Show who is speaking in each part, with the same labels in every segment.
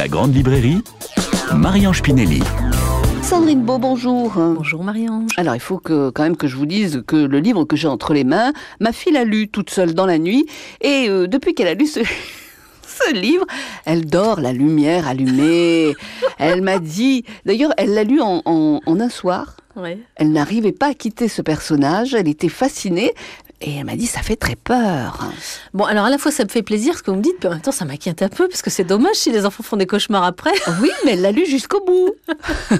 Speaker 1: La Grande Librairie, Marianne Spinelli. Sandrine Beau, bonjour. Bonjour marie Alors il faut que, quand même que je vous dise que le livre que j'ai entre les mains, ma fille l'a lu toute seule dans la nuit et euh, depuis qu'elle a lu ce... livre, elle dort la lumière allumée. elle m'a dit, d'ailleurs, elle l'a lu en, un soir. Elle n'arrivait pas à quitter ce personnage, elle était fascinée. Et elle m'a dit, ça fait très peur. Bon, alors à la fois, ça me fait plaisir ce que vous me dites, puis en même temps, ça m'inquiète un peu, parce que c'est dommage
Speaker 2: si les enfants font des cauchemars après. Oui, mais elle l'a lu jusqu'au bout.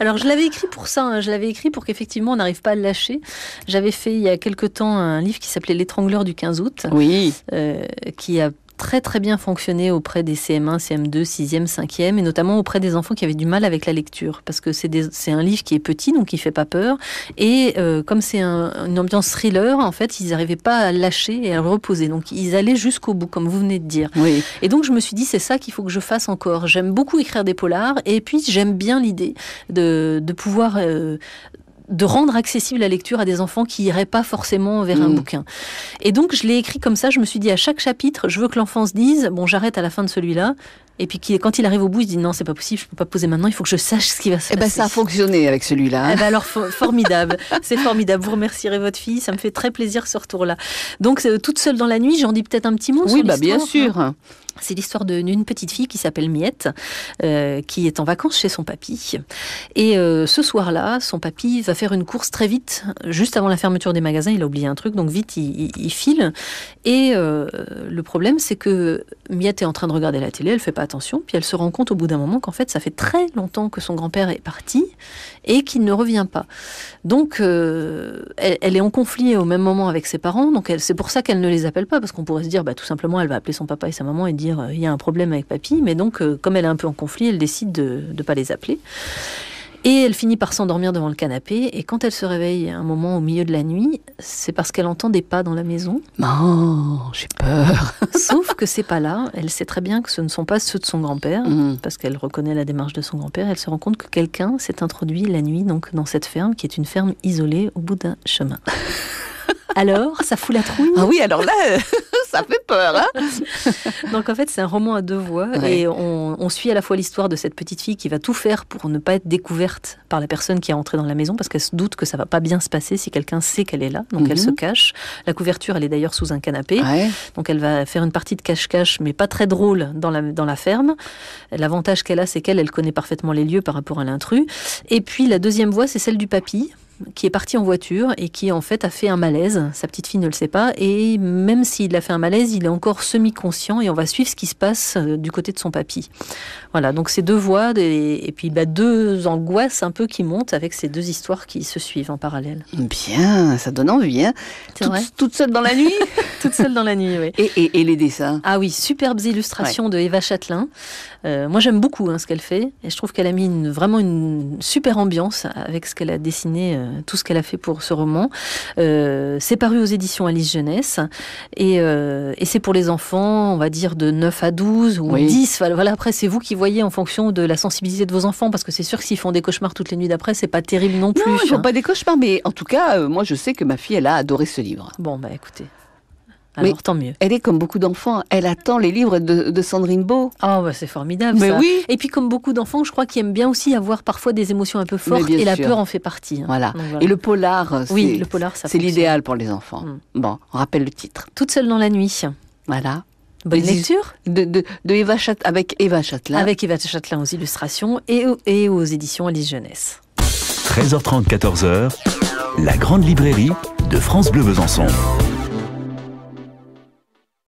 Speaker 2: alors, je l'avais écrit pour ça, hein. je l'avais écrit pour qu'effectivement, on n'arrive pas à le lâcher. J'avais fait il y a quelque temps un livre qui s'appelait L'étrangleur du 15 août. Oui. Euh, qui a très très bien fonctionné auprès des CM1, CM2, 6e, 5e, et notamment auprès des enfants qui avaient du mal avec la lecture, parce que c'est un livre qui est petit, donc il fait pas peur, et euh, comme c'est une ambiance thriller, en fait, ils n'arrivaient pas à lâcher et à reposer, donc ils allaient jusqu'au bout, comme vous venez de dire. Et donc je me suis dit, c'est ça qu'il faut que je fasse encore. J'aime beaucoup écrire des polars, et puis j'aime bien l'idée de, pouvoir... Euh, de rendre accessible la lecture à des enfants qui iraient pas forcément vers un mm. bouquin. Et donc je l'ai écrit comme ça, je me suis dit à chaque chapitre, je veux que l'enfant se dise bon, j'arrête à la fin de celui-là, et puis quand il arrive au bout, il se dit non, c'est pas possible, je peux pas poser maintenant, il faut que je sache ce qui va se eh ben,
Speaker 1: ça a fonctionné avec celui-là. Et eh ben, alors formidable, c'est
Speaker 2: formidable. Vous remercierez votre fille, ça me fait très plaisir ce retour-là. Donc euh, toute seule dans la nuit, j'en dis peut-être un petit mot. Oui, bah bien hein. sûr. C'est l'histoire d'une petite fille qui s'appelle Miette, euh, qui est en vacances chez son papy. Et euh, ce soir-là, son papy va faire une course très vite, juste avant la fermeture des magasins. Il a oublié un truc, donc vite, il, file. Et euh, le problème, c'est que Miette est en train de regarder la télé, elle fait pas attention, puis elle se rend compte au bout d'un moment qu'en fait, ça fait très longtemps que son grand-père est parti et qu'il ne revient pas. Donc, elle, est en conflit au même moment avec ses parents, donc c'est pour ça qu'elle ne les appelle pas, parce qu'on pourrait se dire, bah, tout simplement, elle va appeler son papa et sa maman et dire euh, il y a un problème avec papy, mais donc euh, comme elle est un peu en conflit, elle décide de ne pas les appeler. Et elle finit par s'endormir devant le canapé. Et quand elle se réveille un moment au milieu de la nuit, c'est parce qu'elle entend des pas dans la maison.
Speaker 1: Non, oh, j'ai peur.
Speaker 2: Sauf que c'est pas-là, elle sait très bien que ce ne sont pas ceux de son grand-père, mm. parce qu'elle reconnaît la démarche de son grand-père. Elle se rend compte que quelqu'un s'est introduit la nuit donc dans cette ferme, qui est une ferme isolée au bout d'un chemin. Alors, ça fout la trouille. Ah oui, alors là. Euh,
Speaker 1: ça fait peur. Hein
Speaker 2: Donc en fait, c'est un roman à deux voix et on, suit à la fois l'histoire de cette petite fille qui va tout faire pour ne pas être découverte par la personne qui est entrée dans la maison parce qu'elle se doute que ça va pas bien se passer si quelqu'un sait qu'elle est là. Donc elle se mhm. cache. La couverture, elle est d'ailleurs sous un canapé. Donc elle va faire une partie de cache-cache, mais pas très drôle dans la, dans la ferme. L'avantage qu'elle a, c'est qu'elle, connaît parfaitement les lieux par rapport à l'intrus. Et puis la deuxième voix, c'est celle du papy qui est parti en voiture et qui en fait a fait un malaise. Sa petite fille ne le sait pas et même s'il a fait un malaise, il est encore semi-conscient et on va suivre ce qui se passe euh, du côté de son papy. Voilà, donc ces deux voix et puis bah, deux angoisses un peu qui montent avec ces deux histoires qui se suivent en parallèle. Bien, ça donne envie. Hein. toute, toute, seule dans la nuit Toute seule dans la nuit, oui. Et, les dessins Ah oui, superbes illustrations de Eva Châtelain. Euh, moi j'aime beaucoup hein, ce qu'elle fait et je trouve qu'elle a mis vraiment une super ambiance avec ce qu'elle a dessiné. Euh, euh, tout ce qu'elle a fait pour ce roman. Euh, c'est paru aux éditions Alice Jeunesse euh, et, c'est pour les enfants, on va dire de 9 à 12 ou 10. Voilà, après c'est vous qui voyez en fonction de la sensibilité de vos enfants parce que c'est sûr que s'ils font des cauchemars toutes les nuits d'après, c'est pas
Speaker 1: terrible non plus. ils font hein. pas des cauchemars, mais en tout cas, moi je sais que ma fille elle a adoré ce livre. Bon bah écoutez. Alors tant mieux. Elle est comme beaucoup d'enfants, elle attend les livres de, Sandrine Beau. oh, c'est formidable
Speaker 2: Et puis comme beaucoup d'enfants, je crois qu'ils aiment bien aussi avoir parfois des émotions un peu fortes et la peur en fait
Speaker 1: partie. Hein. Voilà. Et le polar, euh, oui, le polar, c'est l'idéal pour les enfants. Mm. Bon, on rappelle le titre. Toute seule dans la nuit. Voilà. Bonne lecture de, de, Chat, avec
Speaker 2: Eva Châtelain. Avec Eva Châtelain aux illustrations et et aux éditions Alice Jeunesse.
Speaker 1: 13h30, 14h, la grande librairie de France Bleu Besançon.